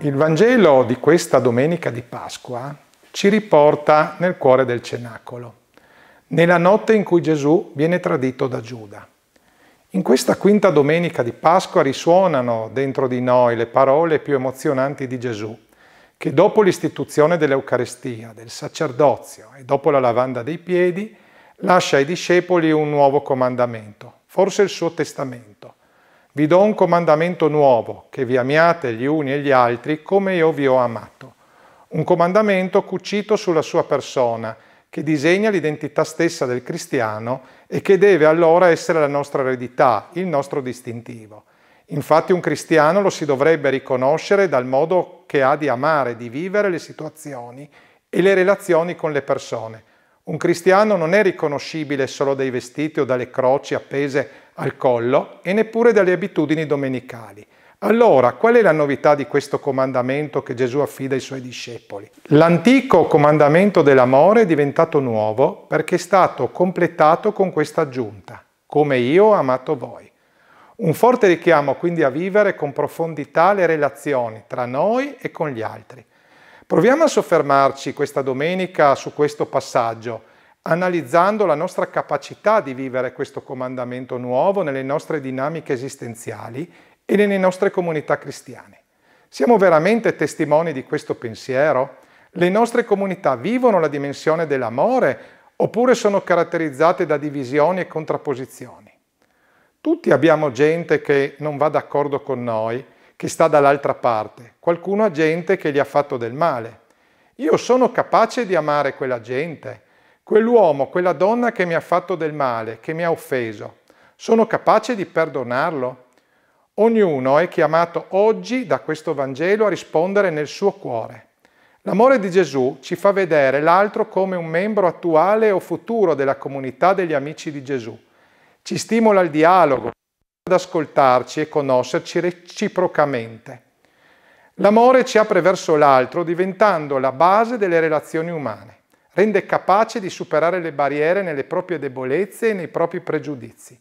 Il Vangelo di questa domenica di Pasqua ci riporta nel cuore del cenacolo, nella notte in cui Gesù viene tradito da Giuda. In questa quinta domenica di Pasqua risuonano dentro di noi le parole più emozionanti di Gesù, che dopo l'istituzione dell'Eucarestia, del sacerdozio e dopo la lavanda dei piedi, lascia ai discepoli un nuovo comandamento, forse il suo testamento, vi do un comandamento nuovo, che vi amiate gli uni e gli altri come io vi ho amato. Un comandamento cucito sulla sua persona, che disegna l'identità stessa del cristiano e che deve allora essere la nostra eredità, il nostro distintivo. Infatti un cristiano lo si dovrebbe riconoscere dal modo che ha di amare, di vivere le situazioni e le relazioni con le persone. Un cristiano non è riconoscibile solo dai vestiti o dalle croci appese al collo e neppure dalle abitudini domenicali. Allora, qual è la novità di questo comandamento che Gesù affida ai suoi discepoli? L'antico comandamento dell'amore è diventato nuovo perché è stato completato con questa aggiunta, come io ho amato voi. Un forte richiamo quindi a vivere con profondità le relazioni tra noi e con gli altri. Proviamo a soffermarci questa domenica su questo passaggio analizzando la nostra capacità di vivere questo comandamento nuovo nelle nostre dinamiche esistenziali e nelle nostre comunità cristiane. Siamo veramente testimoni di questo pensiero? Le nostre comunità vivono la dimensione dell'amore oppure sono caratterizzate da divisioni e contrapposizioni? Tutti abbiamo gente che non va d'accordo con noi, che sta dall'altra parte, qualcuno ha gente che gli ha fatto del male. Io sono capace di amare quella gente, Quell'uomo, quella donna che mi ha fatto del male, che mi ha offeso, sono capace di perdonarlo? Ognuno è chiamato oggi da questo Vangelo a rispondere nel suo cuore. L'amore di Gesù ci fa vedere l'altro come un membro attuale o futuro della comunità degli amici di Gesù. Ci stimola il dialogo, ad ascoltarci e conoscerci reciprocamente. L'amore ci apre verso l'altro diventando la base delle relazioni umane rende capace di superare le barriere nelle proprie debolezze e nei propri pregiudizi.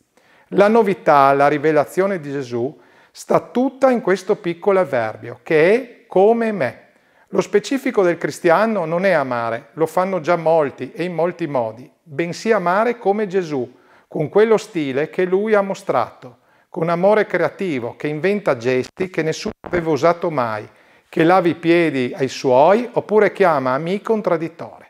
La novità, la rivelazione di Gesù, sta tutta in questo piccolo avverbio, che è come me. Lo specifico del cristiano non è amare, lo fanno già molti e in molti modi, bensì amare come Gesù, con quello stile che lui ha mostrato, con amore creativo che inventa gesti che nessuno aveva usato mai, che lavi i piedi ai suoi oppure chiama amico un traditore.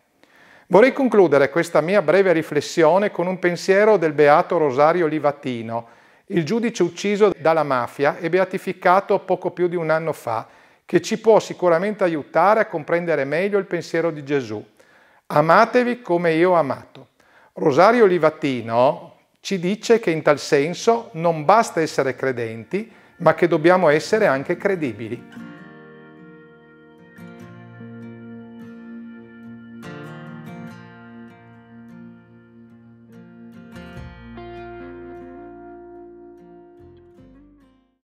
Vorrei concludere questa mia breve riflessione con un pensiero del beato Rosario Livatino, il giudice ucciso dalla mafia e beatificato poco più di un anno fa, che ci può sicuramente aiutare a comprendere meglio il pensiero di Gesù. Amatevi come io ho amato. Rosario Livatino ci dice che in tal senso non basta essere credenti, ma che dobbiamo essere anche credibili.